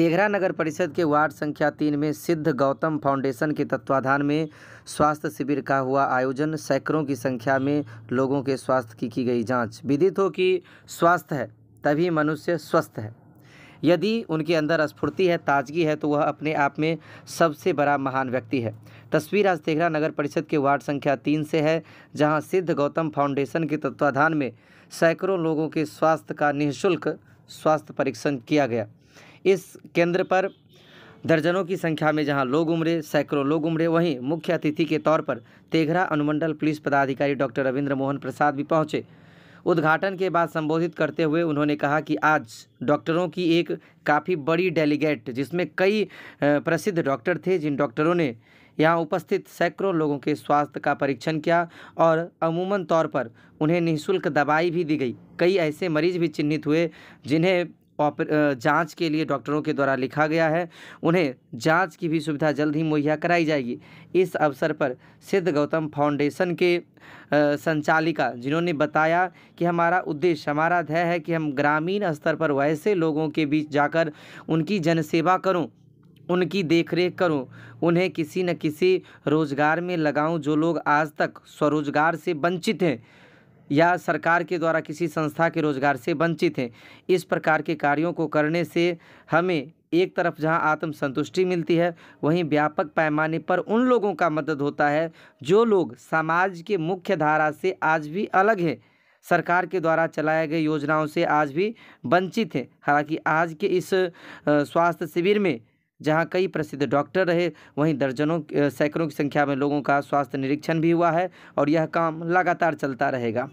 तेघरा नगर परिषद के वार्ड संख्या तीन में सिद्ध गौतम फाउंडेशन के तत्वाधान में स्वास्थ्य शिविर का हुआ आयोजन सैकड़ों की संख्या में लोगों के स्वास्थ्य की की गई जांच विदित हो कि स्वास्थ्य है तभी मनुष्य स्वस्थ है यदि उनके अंदर स्फूर्ति है ताजगी है तो वह अपने आप में सबसे बड़ा महान व्यक्ति है तस्वीर आज तेघरा नगर परिषद के वार्ड संख्या तीन से है जहाँ सिद्ध गौतम फाउंडेशन के तत्वाधान में सैकड़ों लोगों के स्वास्थ्य का निःशुल्क स्वास्थ्य परीक्षण किया गया इस केंद्र पर दर्जनों की संख्या में जहां लोग उमड़े सैकड़ों लोग उमड़े वहीं मुख्य अतिथि के तौर पर तेघरा अनुमंडल पुलिस पदाधिकारी डॉक्टर रविंद्र मोहन प्रसाद भी पहुंचे उद्घाटन के बाद संबोधित करते हुए उन्होंने कहा कि आज डॉक्टरों की एक काफ़ी बड़ी डेलीगेट जिसमें कई प्रसिद्ध डॉक्टर थे जिन डॉक्टरों ने यहाँ उपस्थित सैकड़ों लोगों के स्वास्थ्य का परीक्षण किया और अमूमन तौर पर उन्हें निःशुल्क दवाई भी दी गई कई ऐसे मरीज भी चिन्हित हुए जिन्हें जांच के लिए डॉक्टरों के द्वारा लिखा गया है उन्हें जांच की भी सुविधा जल्द ही मुहैया कराई जाएगी इस अवसर पर सिद्ध गौतम फाउंडेशन के संचालिका जिन्होंने बताया कि हमारा उद्देश्य हमारा ध्यय है कि हम ग्रामीण स्तर पर वैसे लोगों के बीच जाकर उनकी जनसेवा करूँ उनकी देखरेख करूं उन्हें किसी न किसी रोज़गार में लगाऊं जो लोग आज तक स्वरोज़गार से वंचित हैं या सरकार के द्वारा किसी संस्था के रोजगार से वंचित हैं इस प्रकार के कार्यों को करने से हमें एक तरफ जहां आत्मसंतुष्टि मिलती है वहीं व्यापक पैमाने पर उन लोगों का मदद होता है जो लोग समाज के मुख्य धारा से आज भी अलग हैं सरकार के द्वारा चलाए गए योजनाओं से आज भी वंचित हैं हालांकि आज के इस स्वास्थ्य शिविर में जहां कई प्रसिद्ध डॉक्टर रहे वहीं दर्जनों सैकड़ों की संख्या में लोगों का स्वास्थ्य निरीक्षण भी हुआ है और यह काम लगातार चलता रहेगा